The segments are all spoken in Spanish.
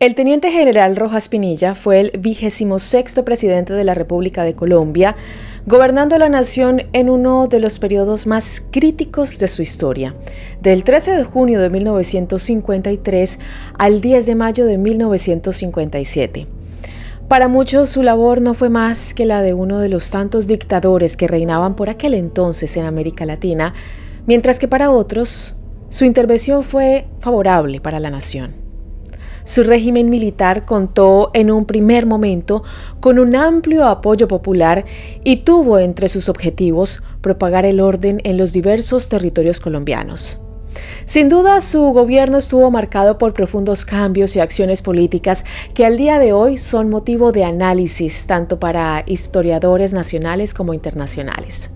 El teniente general Rojas Pinilla fue el vigésimo sexto presidente de la República de Colombia, gobernando la nación en uno de los periodos más críticos de su historia, del 13 de junio de 1953 al 10 de mayo de 1957. Para muchos su labor no fue más que la de uno de los tantos dictadores que reinaban por aquel entonces en América Latina, mientras que para otros su intervención fue favorable para la nación. Su régimen militar contó en un primer momento con un amplio apoyo popular y tuvo entre sus objetivos propagar el orden en los diversos territorios colombianos. Sin duda, su gobierno estuvo marcado por profundos cambios y acciones políticas que al día de hoy son motivo de análisis tanto para historiadores nacionales como internacionales.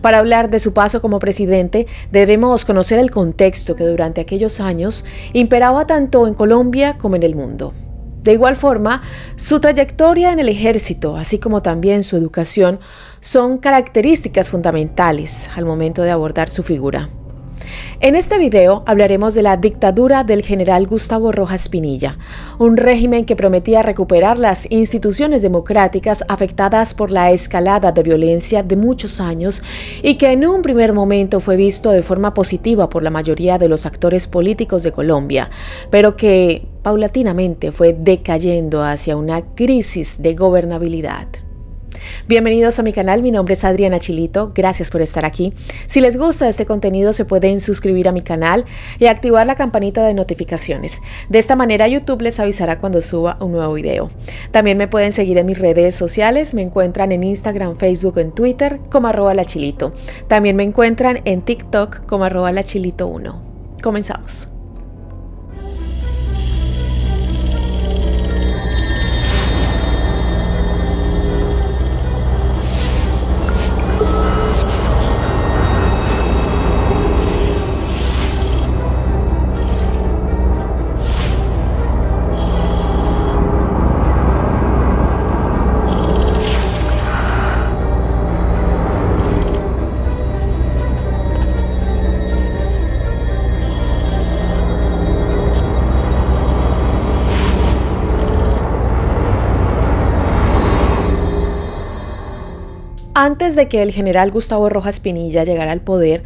Para hablar de su paso como presidente, debemos conocer el contexto que durante aquellos años imperaba tanto en Colombia como en el mundo. De igual forma, su trayectoria en el ejército, así como también su educación, son características fundamentales al momento de abordar su figura. En este video hablaremos de la dictadura del general Gustavo Rojas Pinilla, un régimen que prometía recuperar las instituciones democráticas afectadas por la escalada de violencia de muchos años y que en un primer momento fue visto de forma positiva por la mayoría de los actores políticos de Colombia, pero que paulatinamente fue decayendo hacia una crisis de gobernabilidad. Bienvenidos a mi canal, mi nombre es Adriana Chilito, gracias por estar aquí. Si les gusta este contenido se pueden suscribir a mi canal y activar la campanita de notificaciones. De esta manera YouTube les avisará cuando suba un nuevo video. También me pueden seguir en mis redes sociales, me encuentran en Instagram, Facebook, en Twitter como arroba También me encuentran en TikTok como arroba 1. Comenzamos. Antes de que el general Gustavo Rojas Pinilla llegara al poder,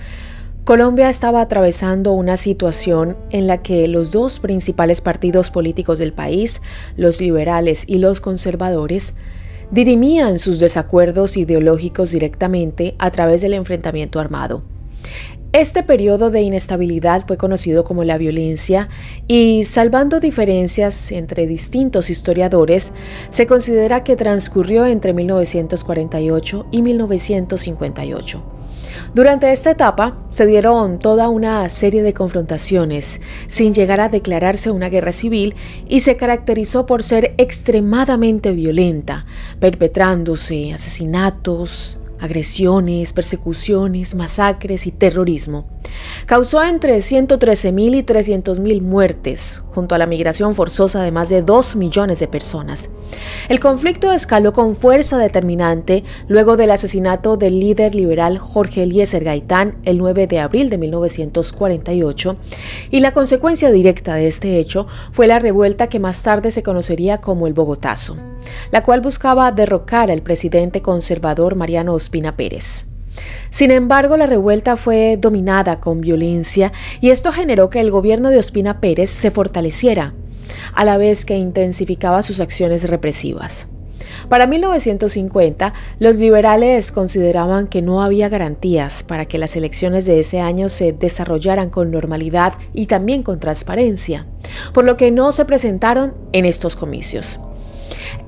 Colombia estaba atravesando una situación en la que los dos principales partidos políticos del país, los liberales y los conservadores, dirimían sus desacuerdos ideológicos directamente a través del enfrentamiento armado. Este periodo de inestabilidad fue conocido como la violencia y, salvando diferencias entre distintos historiadores, se considera que transcurrió entre 1948 y 1958. Durante esta etapa se dieron toda una serie de confrontaciones, sin llegar a declararse una guerra civil, y se caracterizó por ser extremadamente violenta, perpetrándose asesinatos, agresiones, persecuciones, masacres y terrorismo. Causó entre 113.000 y 300.000 muertes, junto a la migración forzosa de más de 2 millones de personas. El conflicto escaló con fuerza determinante luego del asesinato del líder liberal Jorge Eliezer Gaitán el 9 de abril de 1948, y la consecuencia directa de este hecho fue la revuelta que más tarde se conocería como el Bogotazo la cual buscaba derrocar al presidente conservador Mariano Ospina Pérez. Sin embargo, la revuelta fue dominada con violencia y esto generó que el gobierno de Ospina Pérez se fortaleciera, a la vez que intensificaba sus acciones represivas. Para 1950, los liberales consideraban que no había garantías para que las elecciones de ese año se desarrollaran con normalidad y también con transparencia, por lo que no se presentaron en estos comicios.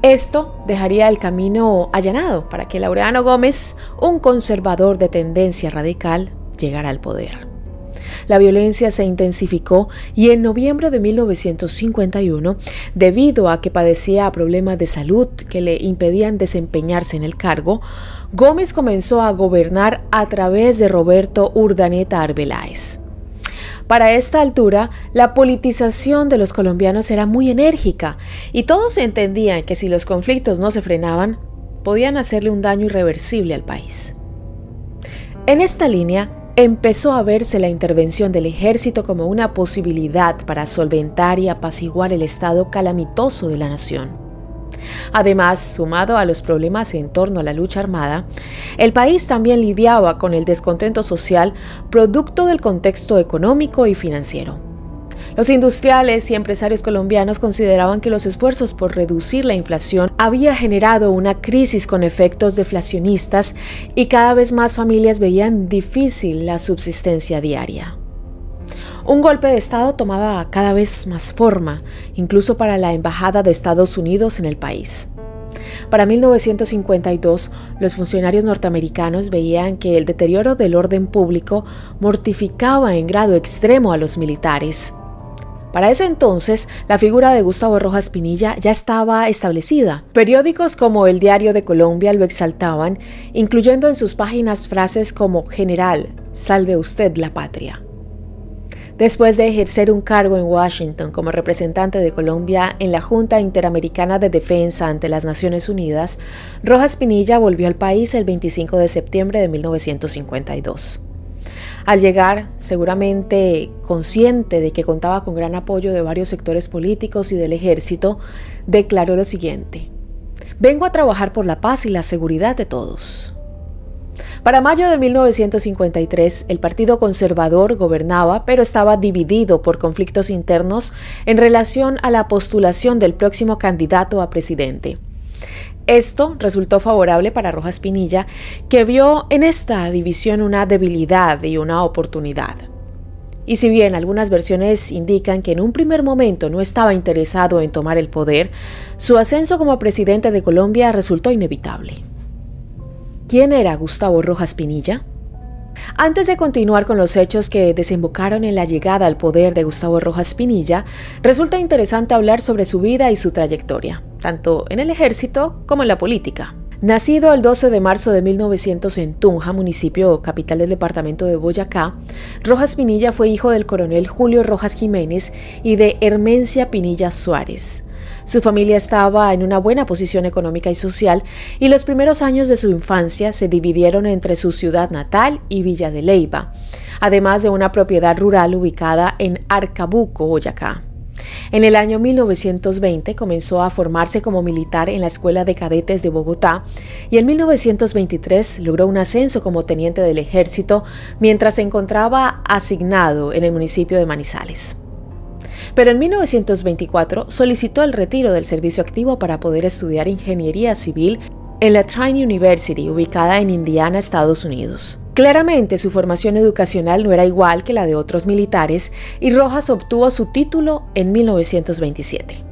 Esto dejaría el camino allanado para que Laureano Gómez, un conservador de tendencia radical, llegara al poder. La violencia se intensificó y en noviembre de 1951, debido a que padecía problemas de salud que le impedían desempeñarse en el cargo, Gómez comenzó a gobernar a través de Roberto Urdaneta Arbeláez. Para esta altura, la politización de los colombianos era muy enérgica y todos entendían que si los conflictos no se frenaban, podían hacerle un daño irreversible al país. En esta línea, empezó a verse la intervención del ejército como una posibilidad para solventar y apaciguar el estado calamitoso de la nación. Además, sumado a los problemas en torno a la lucha armada, el país también lidiaba con el descontento social producto del contexto económico y financiero. Los industriales y empresarios colombianos consideraban que los esfuerzos por reducir la inflación había generado una crisis con efectos deflacionistas y cada vez más familias veían difícil la subsistencia diaria. Un golpe de Estado tomaba cada vez más forma, incluso para la Embajada de Estados Unidos en el país. Para 1952, los funcionarios norteamericanos veían que el deterioro del orden público mortificaba en grado extremo a los militares. Para ese entonces, la figura de Gustavo Rojas Pinilla ya estaba establecida. Periódicos como el Diario de Colombia lo exaltaban, incluyendo en sus páginas frases como General, salve usted la patria después de ejercer un cargo en Washington como representante de Colombia en la Junta Interamericana de Defensa ante las Naciones Unidas, Rojas Pinilla volvió al país el 25 de septiembre de 1952. Al llegar, seguramente consciente de que contaba con gran apoyo de varios sectores políticos y del ejército, declaró lo siguiente, Vengo a trabajar por la paz y la seguridad de todos. Para mayo de 1953, el Partido Conservador gobernaba, pero estaba dividido por conflictos internos en relación a la postulación del próximo candidato a presidente. Esto resultó favorable para Rojas Pinilla, que vio en esta división una debilidad y una oportunidad. Y si bien algunas versiones indican que en un primer momento no estaba interesado en tomar el poder, su ascenso como presidente de Colombia resultó inevitable. ¿Quién era Gustavo Rojas Pinilla? Antes de continuar con los hechos que desembocaron en la llegada al poder de Gustavo Rojas Pinilla, resulta interesante hablar sobre su vida y su trayectoria, tanto en el ejército como en la política. Nacido el 12 de marzo de 1900 en Tunja, municipio capital del departamento de Boyacá, Rojas Pinilla fue hijo del coronel Julio Rojas Jiménez y de Hermencia Pinilla Suárez. Su familia estaba en una buena posición económica y social y los primeros años de su infancia se dividieron entre su ciudad natal y Villa de Leiva, además de una propiedad rural ubicada en Arcabuco, Boyacá. En el año 1920 comenzó a formarse como militar en la Escuela de Cadetes de Bogotá y en 1923 logró un ascenso como teniente del ejército mientras se encontraba asignado en el municipio de Manizales pero en 1924 solicitó el retiro del servicio activo para poder estudiar ingeniería civil en la Trine University, ubicada en Indiana, Estados Unidos. Claramente su formación educacional no era igual que la de otros militares y Rojas obtuvo su título en 1927.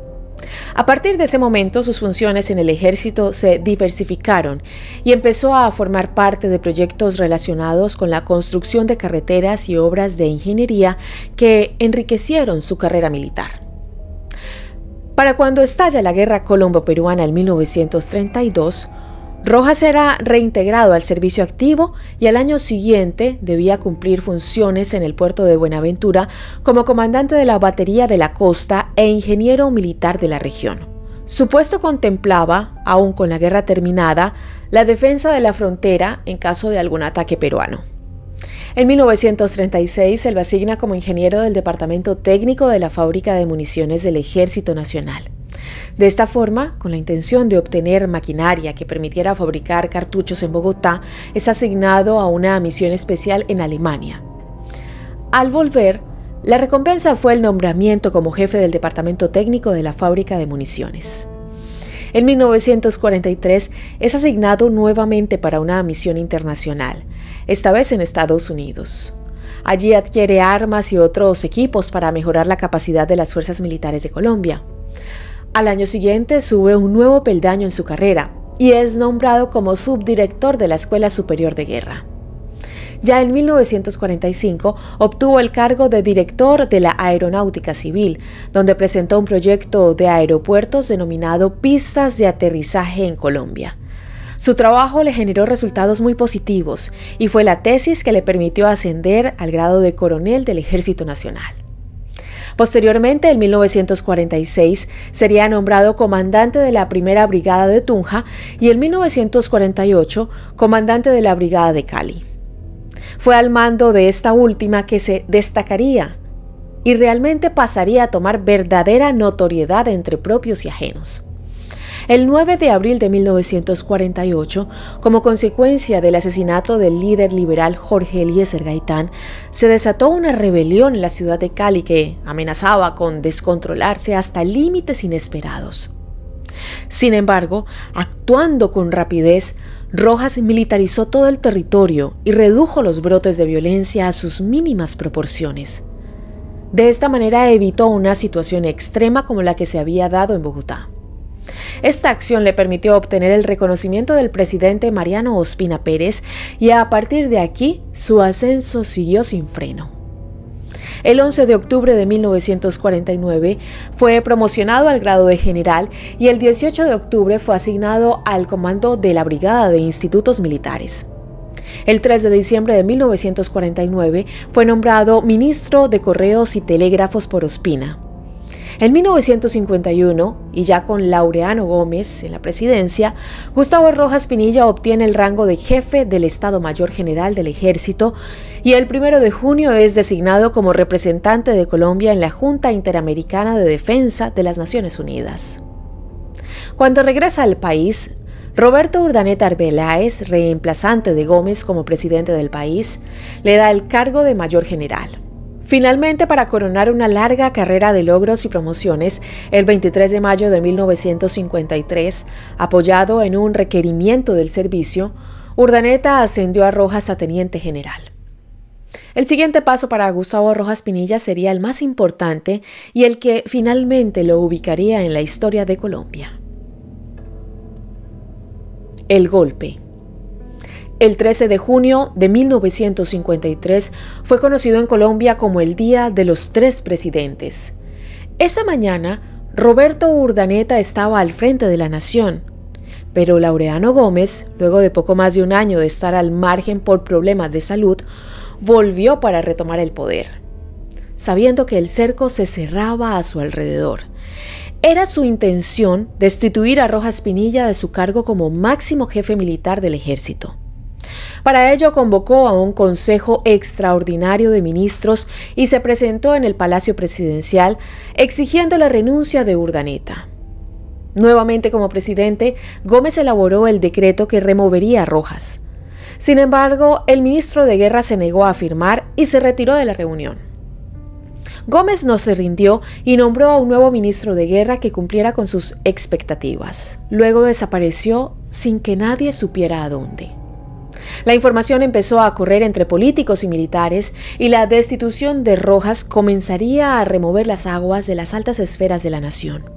A partir de ese momento, sus funciones en el ejército se diversificaron y empezó a formar parte de proyectos relacionados con la construcción de carreteras y obras de ingeniería que enriquecieron su carrera militar. Para cuando estalla la guerra colombo-peruana en 1932, Rojas era reintegrado al servicio activo y al año siguiente debía cumplir funciones en el puerto de Buenaventura como comandante de la Batería de la Costa e ingeniero militar de la región. Su puesto contemplaba, aún con la guerra terminada, la defensa de la frontera en caso de algún ataque peruano. En 1936 se lo asigna como ingeniero del Departamento Técnico de la Fábrica de Municiones del Ejército Nacional. De esta forma, con la intención de obtener maquinaria que permitiera fabricar cartuchos en Bogotá, es asignado a una misión especial en Alemania. Al volver, la recompensa fue el nombramiento como jefe del departamento técnico de la fábrica de municiones. En 1943 es asignado nuevamente para una misión internacional, esta vez en Estados Unidos. Allí adquiere armas y otros equipos para mejorar la capacidad de las fuerzas militares de Colombia. Al año siguiente sube un nuevo peldaño en su carrera y es nombrado como subdirector de la Escuela Superior de Guerra. Ya en 1945 obtuvo el cargo de director de la Aeronáutica Civil, donde presentó un proyecto de aeropuertos denominado Pistas de Aterrizaje en Colombia. Su trabajo le generó resultados muy positivos y fue la tesis que le permitió ascender al grado de coronel del Ejército Nacional. Posteriormente, en 1946, sería nombrado comandante de la Primera Brigada de Tunja y en 1948 comandante de la Brigada de Cali. Fue al mando de esta última que se destacaría y realmente pasaría a tomar verdadera notoriedad entre propios y ajenos el 9 de abril de 1948, como consecuencia del asesinato del líder liberal Jorge Eliezer Gaitán, se desató una rebelión en la ciudad de Cali que amenazaba con descontrolarse hasta límites inesperados. Sin embargo, actuando con rapidez, Rojas militarizó todo el territorio y redujo los brotes de violencia a sus mínimas proporciones. De esta manera evitó una situación extrema como la que se había dado en Bogotá. Esta acción le permitió obtener el reconocimiento del presidente Mariano Ospina Pérez y a partir de aquí su ascenso siguió sin freno. El 11 de octubre de 1949 fue promocionado al grado de general y el 18 de octubre fue asignado al comando de la Brigada de Institutos Militares. El 3 de diciembre de 1949 fue nombrado ministro de Correos y Telégrafos por Ospina. En 1951, y ya con Laureano Gómez en la presidencia, Gustavo Rojas Pinilla obtiene el rango de jefe del Estado Mayor General del Ejército y el 1 de junio es designado como representante de Colombia en la Junta Interamericana de Defensa de las Naciones Unidas. Cuando regresa al país, Roberto Urdaneta Arbeláez, reemplazante de Gómez como presidente del país, le da el cargo de mayor general. Finalmente, para coronar una larga carrera de logros y promociones, el 23 de mayo de 1953, apoyado en un requerimiento del servicio, Urdaneta ascendió a Rojas a teniente general. El siguiente paso para Gustavo Rojas Pinilla sería el más importante y el que finalmente lo ubicaría en la historia de Colombia. El golpe. El 13 de junio de 1953 fue conocido en Colombia como el Día de los Tres Presidentes. Esa mañana, Roberto Urdaneta estaba al frente de la nación, pero Laureano Gómez, luego de poco más de un año de estar al margen por problemas de salud, volvió para retomar el poder, sabiendo que el cerco se cerraba a su alrededor. Era su intención destituir a Rojas Pinilla de su cargo como máximo jefe militar del ejército. Para ello convocó a un Consejo Extraordinario de Ministros y se presentó en el Palacio Presidencial exigiendo la renuncia de Urdaneta. Nuevamente como presidente, Gómez elaboró el decreto que removería a Rojas. Sin embargo, el ministro de Guerra se negó a firmar y se retiró de la reunión. Gómez no se rindió y nombró a un nuevo ministro de Guerra que cumpliera con sus expectativas. Luego desapareció sin que nadie supiera a dónde. La información empezó a correr entre políticos y militares y la destitución de Rojas comenzaría a remover las aguas de las altas esferas de la nación.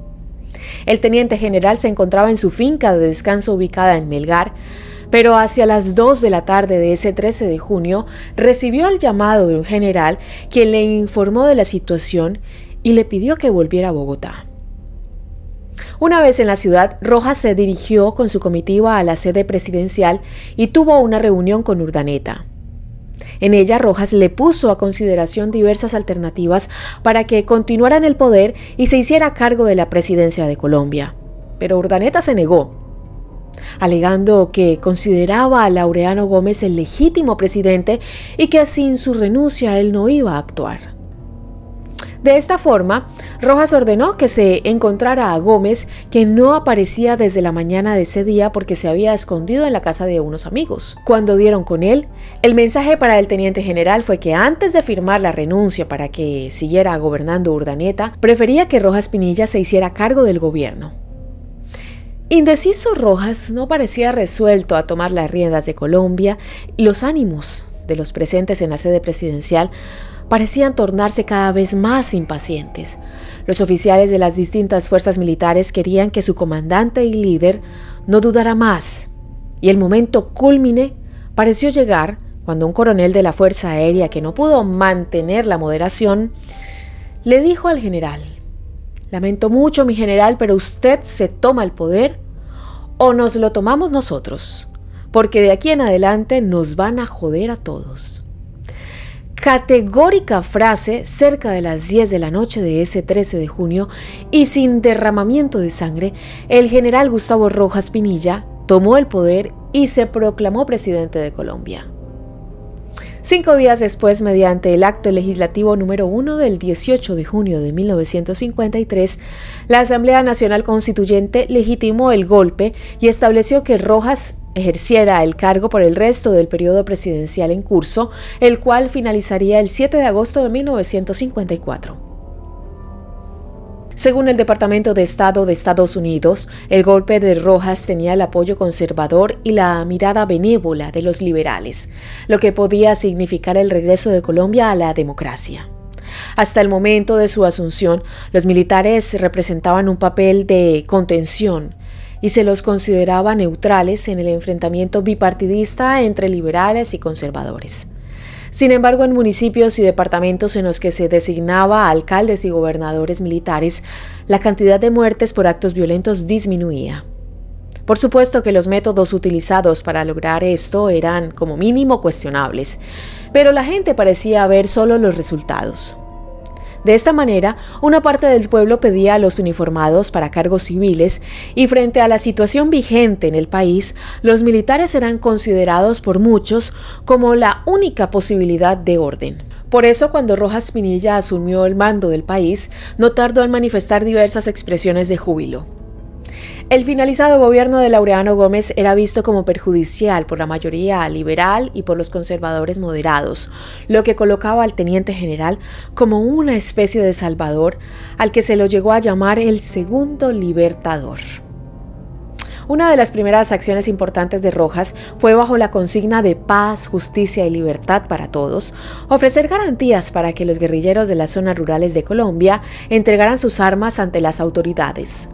El teniente general se encontraba en su finca de descanso ubicada en Melgar, pero hacia las 2 de la tarde de ese 13 de junio recibió el llamado de un general quien le informó de la situación y le pidió que volviera a Bogotá. Una vez en la ciudad, Rojas se dirigió con su comitiva a la sede presidencial y tuvo una reunión con Urdaneta. En ella, Rojas le puso a consideración diversas alternativas para que continuara en el poder y se hiciera cargo de la presidencia de Colombia. Pero Urdaneta se negó, alegando que consideraba a Laureano Gómez el legítimo presidente y que sin su renuncia él no iba a actuar. De esta forma, Rojas ordenó que se encontrara a Gómez, que no aparecía desde la mañana de ese día porque se había escondido en la casa de unos amigos. Cuando dieron con él, el mensaje para el teniente general fue que antes de firmar la renuncia para que siguiera gobernando Urdaneta, prefería que Rojas Pinilla se hiciera cargo del gobierno. Indeciso Rojas no parecía resuelto a tomar las riendas de Colombia y los ánimos de los presentes en la sede presidencial parecían tornarse cada vez más impacientes. Los oficiales de las distintas fuerzas militares querían que su comandante y líder no dudara más, y el momento culmine pareció llegar cuando un coronel de la Fuerza Aérea que no pudo mantener la moderación, le dijo al general, Lamento mucho, mi general, pero usted se toma el poder o nos lo tomamos nosotros, porque de aquí en adelante nos van a joder a todos categórica frase cerca de las 10 de la noche de ese 13 de junio y sin derramamiento de sangre, el general Gustavo Rojas Pinilla tomó el poder y se proclamó presidente de Colombia. Cinco días después, mediante el acto legislativo número 1 del 18 de junio de 1953, la Asamblea Nacional Constituyente legitimó el golpe y estableció que Rojas ejerciera el cargo por el resto del periodo presidencial en curso, el cual finalizaría el 7 de agosto de 1954. Según el Departamento de Estado de Estados Unidos, el golpe de Rojas tenía el apoyo conservador y la mirada benévola de los liberales, lo que podía significar el regreso de Colombia a la democracia. Hasta el momento de su asunción, los militares representaban un papel de contención y se los consideraba neutrales en el enfrentamiento bipartidista entre liberales y conservadores. Sin embargo, en municipios y departamentos en los que se designaba alcaldes y gobernadores militares, la cantidad de muertes por actos violentos disminuía. Por supuesto que los métodos utilizados para lograr esto eran como mínimo cuestionables, pero la gente parecía ver solo los resultados. De esta manera, una parte del pueblo pedía a los uniformados para cargos civiles y frente a la situación vigente en el país, los militares eran considerados por muchos como la única posibilidad de orden. Por eso, cuando Rojas Pinilla asumió el mando del país, no tardó en manifestar diversas expresiones de júbilo. El finalizado gobierno de Laureano Gómez era visto como perjudicial por la mayoría liberal y por los conservadores moderados, lo que colocaba al teniente general como una especie de salvador al que se lo llegó a llamar el segundo libertador. Una de las primeras acciones importantes de Rojas fue bajo la consigna de paz, justicia y libertad para todos, ofrecer garantías para que los guerrilleros de las zonas rurales de Colombia entregaran sus armas ante las autoridades.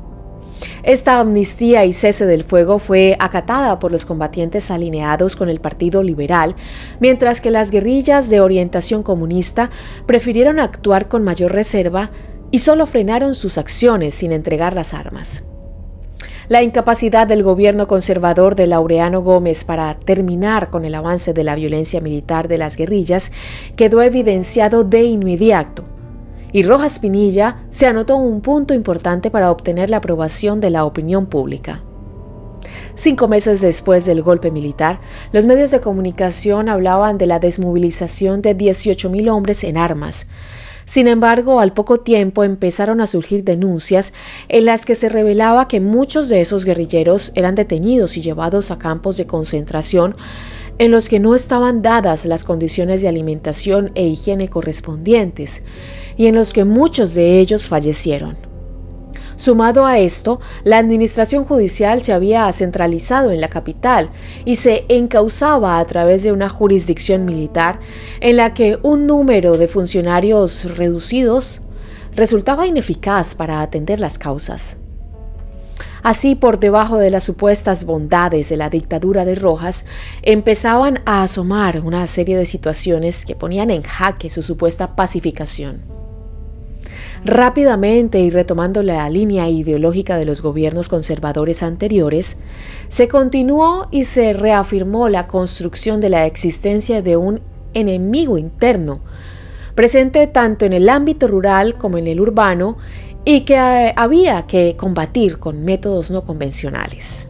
Esta amnistía y cese del fuego fue acatada por los combatientes alineados con el Partido Liberal, mientras que las guerrillas de orientación comunista prefirieron actuar con mayor reserva y solo frenaron sus acciones sin entregar las armas. La incapacidad del gobierno conservador de Laureano Gómez para terminar con el avance de la violencia militar de las guerrillas quedó evidenciado de inmediato y Rojas Pinilla se anotó un punto importante para obtener la aprobación de la opinión pública. Cinco meses después del golpe militar, los medios de comunicación hablaban de la desmovilización de 18.000 hombres en armas. Sin embargo, al poco tiempo empezaron a surgir denuncias en las que se revelaba que muchos de esos guerrilleros eran detenidos y llevados a campos de concentración en los que no estaban dadas las condiciones de alimentación e higiene correspondientes y en los que muchos de ellos fallecieron. Sumado a esto, la administración judicial se había centralizado en la capital y se encauzaba a través de una jurisdicción militar en la que un número de funcionarios reducidos resultaba ineficaz para atender las causas. Así, por debajo de las supuestas bondades de la dictadura de Rojas, empezaban a asomar una serie de situaciones que ponían en jaque su supuesta pacificación. Rápidamente y retomando la línea ideológica de los gobiernos conservadores anteriores, se continuó y se reafirmó la construcción de la existencia de un enemigo interno, presente tanto en el ámbito rural como en el urbano, y que eh, había que combatir con métodos no convencionales.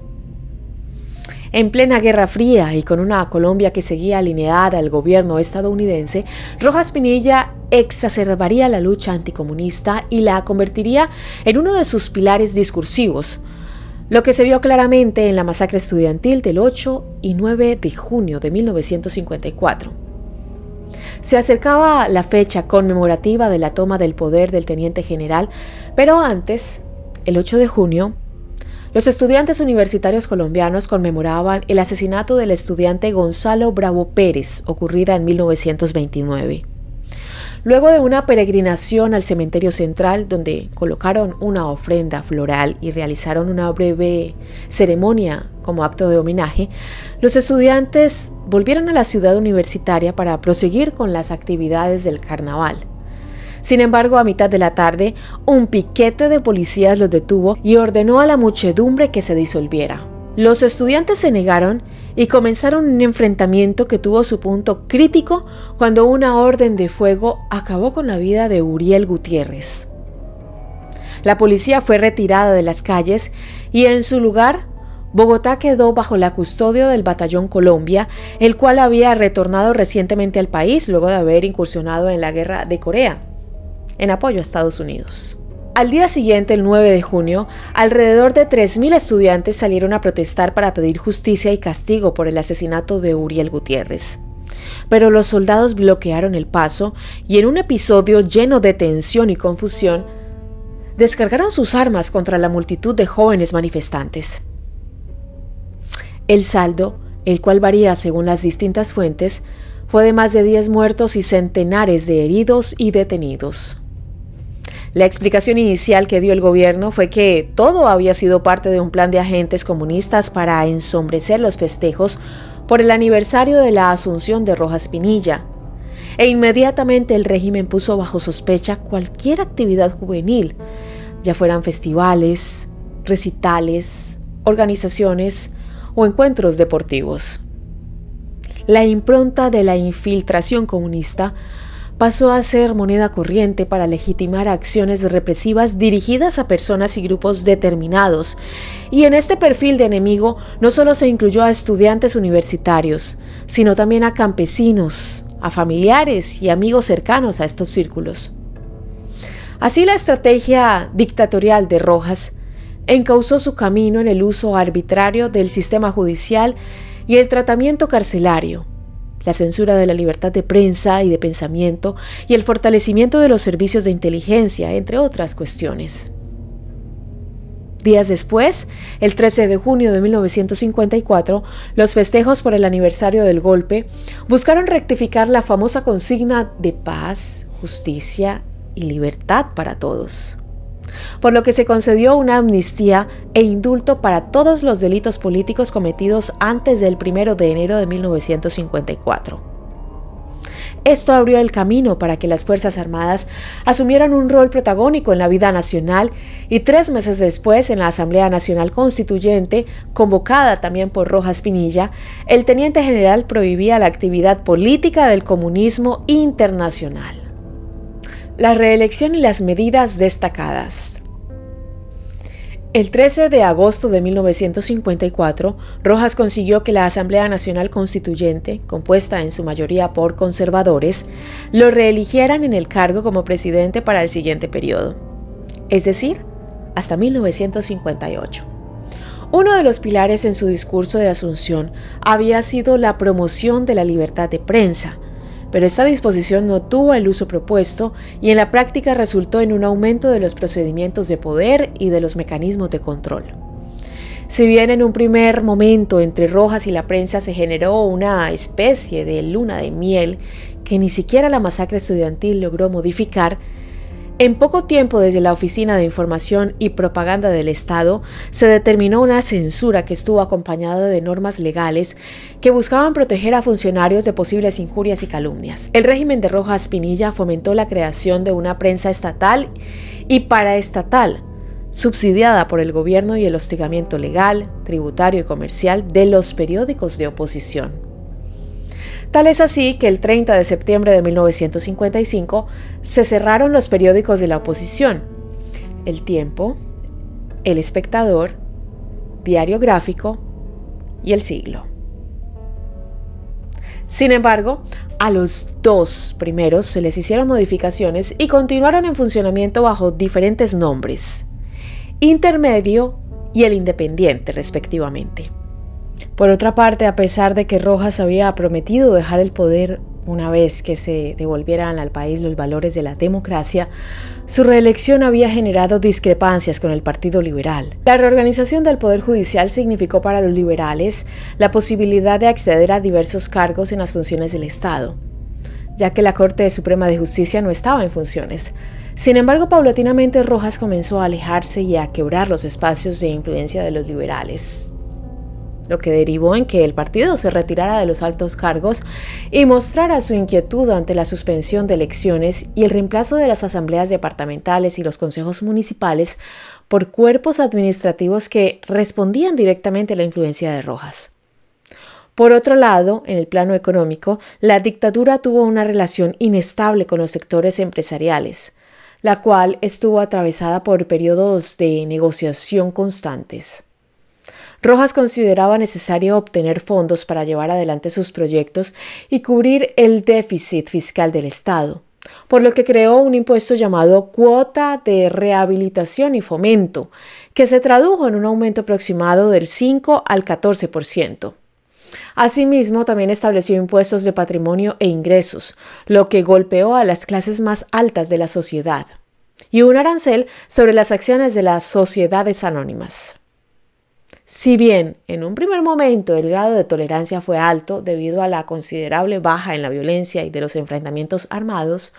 En plena Guerra Fría y con una Colombia que seguía alineada al gobierno estadounidense, Rojas Pinilla exacerbaría la lucha anticomunista y la convertiría en uno de sus pilares discursivos, lo que se vio claramente en la masacre estudiantil del 8 y 9 de junio de 1954 se acercaba la fecha conmemorativa de la toma del poder del teniente general, pero antes, el 8 de junio, los estudiantes universitarios colombianos conmemoraban el asesinato del estudiante Gonzalo Bravo Pérez, ocurrida en 1929. Luego de una peregrinación al cementerio central, donde colocaron una ofrenda floral y realizaron una breve ceremonia como acto de homenaje, los estudiantes volvieron a la ciudad universitaria para proseguir con las actividades del carnaval. Sin embargo, a mitad de la tarde, un piquete de policías los detuvo y ordenó a la muchedumbre que se disolviera. Los estudiantes se negaron y comenzaron un enfrentamiento que tuvo su punto crítico cuando una orden de fuego acabó con la vida de Uriel Gutiérrez. La policía fue retirada de las calles y en su lugar Bogotá quedó bajo la custodia del Batallón Colombia, el cual había retornado recientemente al país luego de haber incursionado en la Guerra de Corea, en apoyo a Estados Unidos. Al día siguiente, el 9 de junio, alrededor de 3.000 estudiantes salieron a protestar para pedir justicia y castigo por el asesinato de Uriel Gutiérrez. Pero los soldados bloquearon el paso y en un episodio lleno de tensión y confusión, descargaron sus armas contra la multitud de jóvenes manifestantes. El saldo, el cual varía según las distintas fuentes, fue de más de 10 muertos y centenares de heridos y detenidos. La explicación inicial que dio el gobierno fue que todo había sido parte de un plan de agentes comunistas para ensombrecer los festejos por el aniversario de la asunción de Rojas Pinilla, e inmediatamente el régimen puso bajo sospecha cualquier actividad juvenil, ya fueran festivales, recitales, organizaciones o encuentros deportivos. La impronta de la infiltración comunista pasó a ser moneda corriente para legitimar acciones represivas dirigidas a personas y grupos determinados. Y en este perfil de enemigo no solo se incluyó a estudiantes universitarios, sino también a campesinos, a familiares y amigos cercanos a estos círculos. Así la estrategia dictatorial de Rojas encauzó su camino en el uso arbitrario del sistema judicial y el tratamiento carcelario la censura de la libertad de prensa y de pensamiento y el fortalecimiento de los servicios de inteligencia, entre otras cuestiones. Días después, el 13 de junio de 1954, los festejos por el aniversario del golpe buscaron rectificar la famosa consigna de paz, justicia y libertad para todos por lo que se concedió una amnistía e indulto para todos los delitos políticos cometidos antes del 1 de enero de 1954. Esto abrió el camino para que las Fuerzas Armadas asumieran un rol protagónico en la vida nacional y tres meses después, en la Asamblea Nacional Constituyente, convocada también por Rojas Pinilla, el teniente general prohibía la actividad política del comunismo internacional. La reelección y las medidas destacadas. El 13 de agosto de 1954, Rojas consiguió que la Asamblea Nacional Constituyente, compuesta en su mayoría por conservadores, lo reeligieran en el cargo como presidente para el siguiente periodo, es decir, hasta 1958. Uno de los pilares en su discurso de asunción había sido la promoción de la libertad de prensa, pero esta disposición no tuvo el uso propuesto y en la práctica resultó en un aumento de los procedimientos de poder y de los mecanismos de control. Si bien en un primer momento entre Rojas y la prensa se generó una especie de luna de miel que ni siquiera la masacre estudiantil logró modificar, en poco tiempo desde la Oficina de Información y Propaganda del Estado se determinó una censura que estuvo acompañada de normas legales que buscaban proteger a funcionarios de posibles injurias y calumnias. El régimen de Rojas Pinilla fomentó la creación de una prensa estatal y paraestatal subsidiada por el gobierno y el hostigamiento legal, tributario y comercial de los periódicos de oposición. Tal es así que el 30 de septiembre de 1955 se cerraron los periódicos de la oposición, El Tiempo, El Espectador, Diario Gráfico y El Siglo. Sin embargo, a los dos primeros se les hicieron modificaciones y continuaron en funcionamiento bajo diferentes nombres, Intermedio y El Independiente respectivamente. Por otra parte, a pesar de que Rojas había prometido dejar el poder una vez que se devolvieran al país los valores de la democracia, su reelección había generado discrepancias con el Partido Liberal. La reorganización del Poder Judicial significó para los liberales la posibilidad de acceder a diversos cargos en las funciones del Estado, ya que la Corte Suprema de Justicia no estaba en funciones. Sin embargo, paulatinamente Rojas comenzó a alejarse y a quebrar los espacios de influencia de los liberales, lo que derivó en que el partido se retirara de los altos cargos y mostrara su inquietud ante la suspensión de elecciones y el reemplazo de las asambleas departamentales y los consejos municipales por cuerpos administrativos que respondían directamente a la influencia de Rojas. Por otro lado, en el plano económico, la dictadura tuvo una relación inestable con los sectores empresariales, la cual estuvo atravesada por periodos de negociación constantes. Rojas consideraba necesario obtener fondos para llevar adelante sus proyectos y cubrir el déficit fiscal del Estado, por lo que creó un impuesto llamado cuota de rehabilitación y fomento, que se tradujo en un aumento aproximado del 5 al 14%. Asimismo, también estableció impuestos de patrimonio e ingresos, lo que golpeó a las clases más altas de la sociedad, y un arancel sobre las acciones de las sociedades anónimas. Si bien en un primer momento el grado de tolerancia fue alto debido a la considerable baja en la violencia y de los enfrentamientos armados,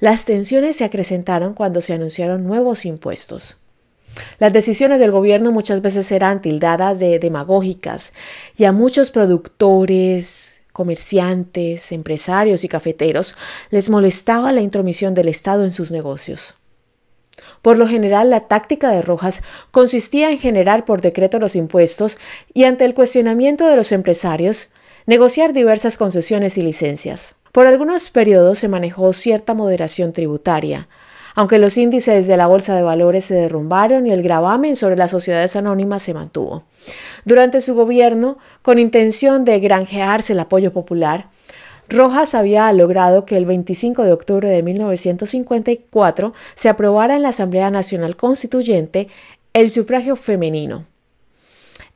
las tensiones se acrecentaron cuando se anunciaron nuevos impuestos. Las decisiones del gobierno muchas veces eran tildadas de demagógicas y a muchos productores, comerciantes, empresarios y cafeteros les molestaba la intromisión del Estado en sus negocios. Por lo general, la táctica de Rojas consistía en generar por decreto los impuestos y ante el cuestionamiento de los empresarios, negociar diversas concesiones y licencias. Por algunos periodos se manejó cierta moderación tributaria, aunque los índices de la bolsa de valores se derrumbaron y el gravamen sobre las sociedades anónimas se mantuvo. Durante su gobierno, con intención de granjearse el apoyo popular, Rojas había logrado que el 25 de octubre de 1954 se aprobara en la Asamblea Nacional Constituyente el sufragio femenino.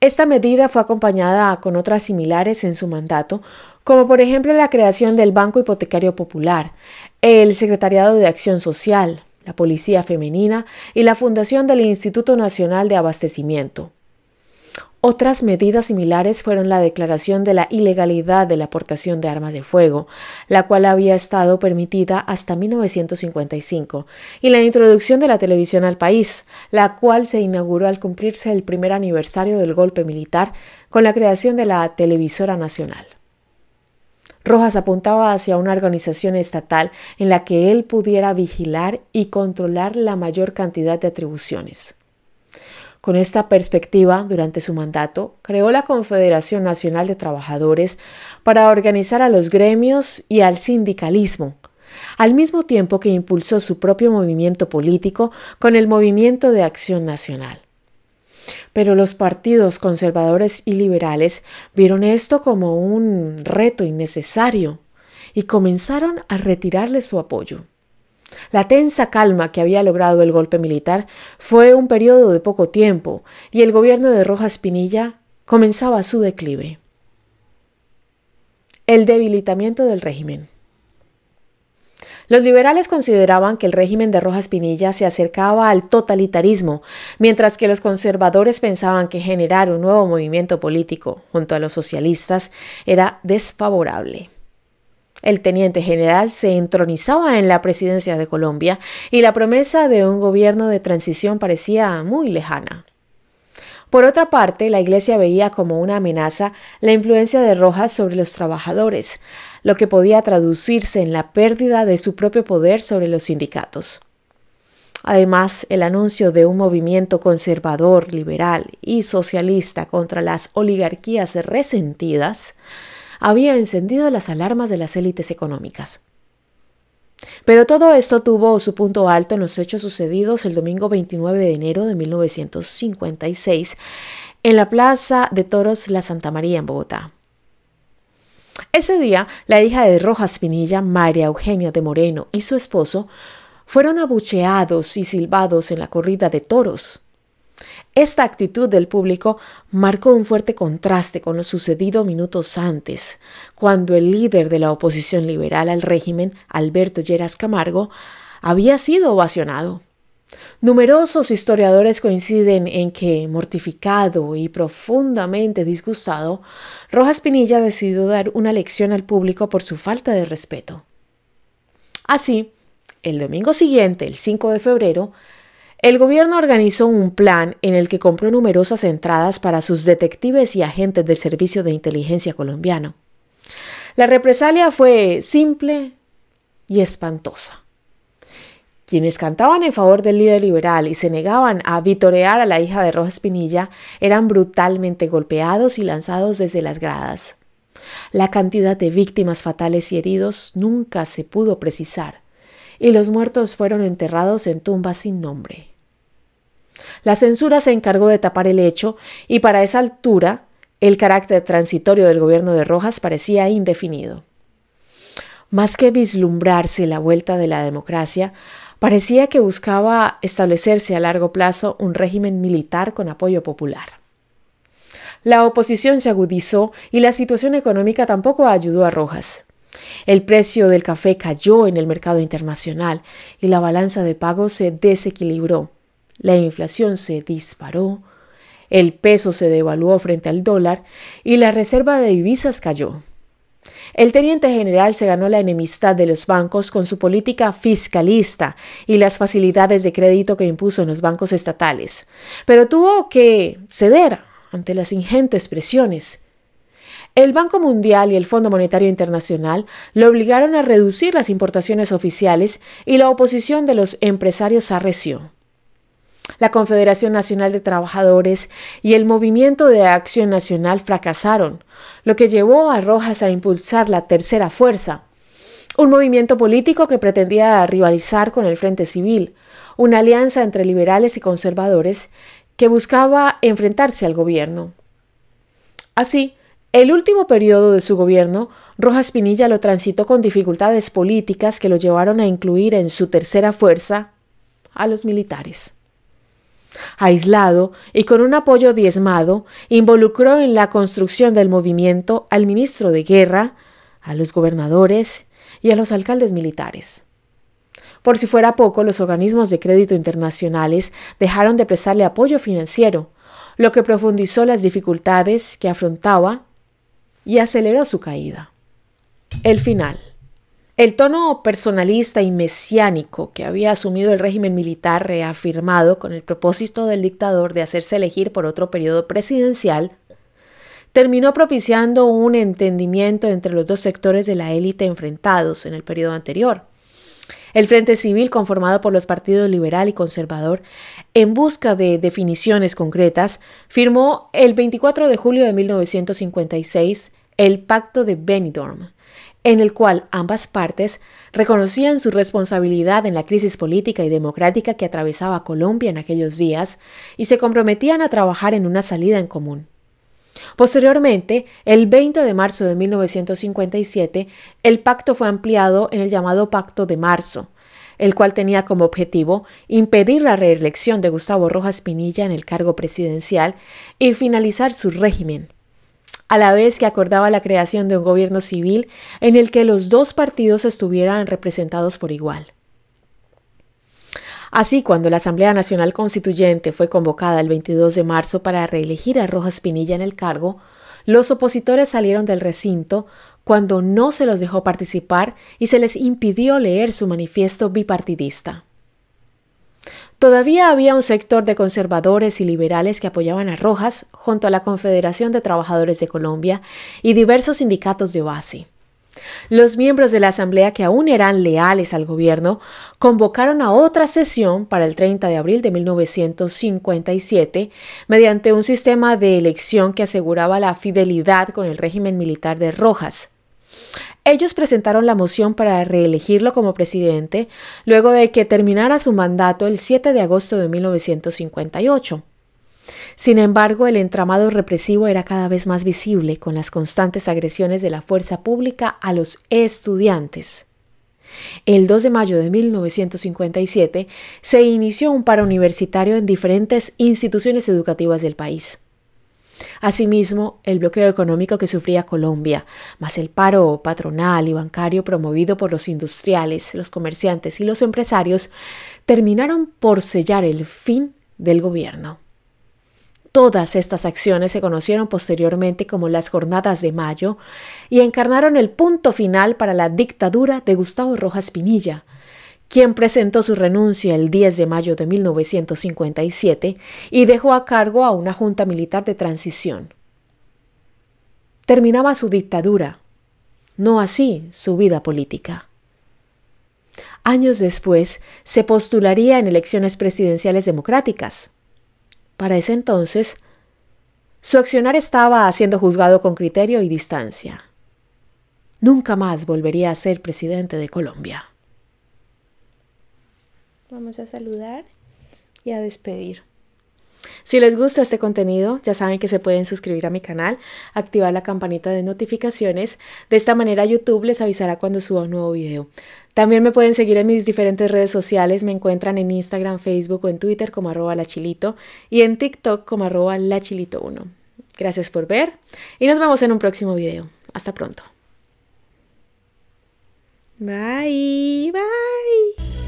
Esta medida fue acompañada con otras similares en su mandato, como por ejemplo la creación del Banco Hipotecario Popular, el Secretariado de Acción Social, la Policía Femenina y la fundación del Instituto Nacional de Abastecimiento. Otras medidas similares fueron la declaración de la ilegalidad de la aportación de armas de fuego, la cual había estado permitida hasta 1955, y la introducción de la televisión al país, la cual se inauguró al cumplirse el primer aniversario del golpe militar con la creación de la Televisora Nacional. Rojas apuntaba hacia una organización estatal en la que él pudiera vigilar y controlar la mayor cantidad de atribuciones. Con esta perspectiva, durante su mandato, creó la Confederación Nacional de Trabajadores para organizar a los gremios y al sindicalismo, al mismo tiempo que impulsó su propio movimiento político con el Movimiento de Acción Nacional. Pero los partidos conservadores y liberales vieron esto como un reto innecesario y comenzaron a retirarle su apoyo. La tensa calma que había logrado el golpe militar fue un periodo de poco tiempo y el gobierno de Rojas Pinilla comenzaba su declive. El debilitamiento del régimen. Los liberales consideraban que el régimen de Rojas Pinilla se acercaba al totalitarismo, mientras que los conservadores pensaban que generar un nuevo movimiento político junto a los socialistas era desfavorable. El teniente general se entronizaba en la presidencia de Colombia y la promesa de un gobierno de transición parecía muy lejana. Por otra parte, la Iglesia veía como una amenaza la influencia de Rojas sobre los trabajadores, lo que podía traducirse en la pérdida de su propio poder sobre los sindicatos. Además, el anuncio de un movimiento conservador, liberal y socialista contra las oligarquías resentidas había encendido las alarmas de las élites económicas. Pero todo esto tuvo su punto alto en los hechos sucedidos el domingo 29 de enero de 1956 en la Plaza de Toros La Santa María en Bogotá. Ese día, la hija de Rojas Pinilla, María Eugenia de Moreno, y su esposo fueron abucheados y silbados en la corrida de toros. Esta actitud del público marcó un fuerte contraste con lo sucedido minutos antes, cuando el líder de la oposición liberal al régimen, Alberto Lleras Camargo, había sido ovacionado. Numerosos historiadores coinciden en que, mortificado y profundamente disgustado, Rojas Pinilla decidió dar una lección al público por su falta de respeto. Así, el domingo siguiente, el 5 de febrero, el gobierno organizó un plan en el que compró numerosas entradas para sus detectives y agentes del Servicio de Inteligencia colombiano. La represalia fue simple y espantosa. Quienes cantaban en favor del líder liberal y se negaban a vitorear a la hija de Rojas Pinilla eran brutalmente golpeados y lanzados desde las gradas. La cantidad de víctimas fatales y heridos nunca se pudo precisar, y los muertos fueron enterrados en tumbas sin nombre. La censura se encargó de tapar el hecho y para esa altura el carácter transitorio del gobierno de Rojas parecía indefinido. Más que vislumbrarse la vuelta de la democracia, parecía que buscaba establecerse a largo plazo un régimen militar con apoyo popular. La oposición se agudizó y la situación económica tampoco ayudó a Rojas. El precio del café cayó en el mercado internacional y la balanza de pago se desequilibró. La inflación se disparó, el peso se devaluó frente al dólar y la reserva de divisas cayó. El teniente general se ganó la enemistad de los bancos con su política fiscalista y las facilidades de crédito que impuso en los bancos estatales, pero tuvo que ceder ante las ingentes presiones el Banco Mundial y el Fondo Monetario Internacional lo obligaron a reducir las importaciones oficiales y la oposición de los empresarios arreció. La Confederación Nacional de Trabajadores y el Movimiento de Acción Nacional fracasaron, lo que llevó a Rojas a impulsar la Tercera Fuerza, un movimiento político que pretendía rivalizar con el Frente Civil, una alianza entre liberales y conservadores que buscaba enfrentarse al gobierno. Así, el último periodo de su gobierno, Rojas Pinilla lo transitó con dificultades políticas que lo llevaron a incluir en su tercera fuerza a los militares. Aislado y con un apoyo diezmado, involucró en la construcción del movimiento al ministro de Guerra, a los gobernadores y a los alcaldes militares. Por si fuera poco, los organismos de crédito internacionales dejaron de prestarle apoyo financiero, lo que profundizó las dificultades que afrontaba y aceleró su caída. El final. El tono personalista y mesiánico que había asumido el régimen militar reafirmado con el propósito del dictador de hacerse elegir por otro periodo presidencial terminó propiciando un entendimiento entre los dos sectores de la élite enfrentados en el periodo anterior. El Frente Civil, conformado por los partidos liberal y conservador, en busca de definiciones concretas, firmó el 24 de julio de 1956 el Pacto de Benidorm, en el cual ambas partes reconocían su responsabilidad en la crisis política y democrática que atravesaba Colombia en aquellos días y se comprometían a trabajar en una salida en común. Posteriormente, el 20 de marzo de 1957, el pacto fue ampliado en el llamado Pacto de Marzo, el cual tenía como objetivo impedir la reelección de Gustavo Rojas Pinilla en el cargo presidencial y finalizar su régimen, a la vez que acordaba la creación de un gobierno civil en el que los dos partidos estuvieran representados por igual. Así, cuando la Asamblea Nacional Constituyente fue convocada el 22 de marzo para reelegir a Rojas Pinilla en el cargo, los opositores salieron del recinto cuando no se los dejó participar y se les impidió leer su manifiesto bipartidista. Todavía había un sector de conservadores y liberales que apoyaban a Rojas junto a la Confederación de Trabajadores de Colombia y diversos sindicatos de base. Los miembros de la Asamblea que aún eran leales al gobierno convocaron a otra sesión para el 30 de abril de 1957 mediante un sistema de elección que aseguraba la fidelidad con el régimen militar de Rojas, ellos presentaron la moción para reelegirlo como presidente luego de que terminara su mandato el 7 de agosto de 1958. Sin embargo, el entramado represivo era cada vez más visible con las constantes agresiones de la fuerza pública a los estudiantes. El 2 de mayo de 1957 se inició un paro universitario en diferentes instituciones educativas del país. Asimismo, el bloqueo económico que sufría Colombia, más el paro patronal y bancario promovido por los industriales, los comerciantes y los empresarios, terminaron por sellar el fin del gobierno. Todas estas acciones se conocieron posteriormente como las Jornadas de Mayo y encarnaron el punto final para la dictadura de Gustavo Rojas Pinilla, quien presentó su renuncia el 10 de mayo de 1957 y dejó a cargo a una junta militar de transición. Terminaba su dictadura, no así su vida política. Años después se postularía en elecciones presidenciales democráticas. Para ese entonces, su accionar estaba siendo juzgado con criterio y distancia. Nunca más volvería a ser presidente de Colombia. Vamos a saludar y a despedir. Si les gusta este contenido, ya saben que se pueden suscribir a mi canal, activar la campanita de notificaciones. De esta manera YouTube les avisará cuando suba un nuevo video. También me pueden seguir en mis diferentes redes sociales, me encuentran en Instagram, Facebook o en Twitter como arroba lachilito y en TikTok como arroba lachilito1. Gracias por ver y nos vemos en un próximo video. Hasta pronto. Bye, bye.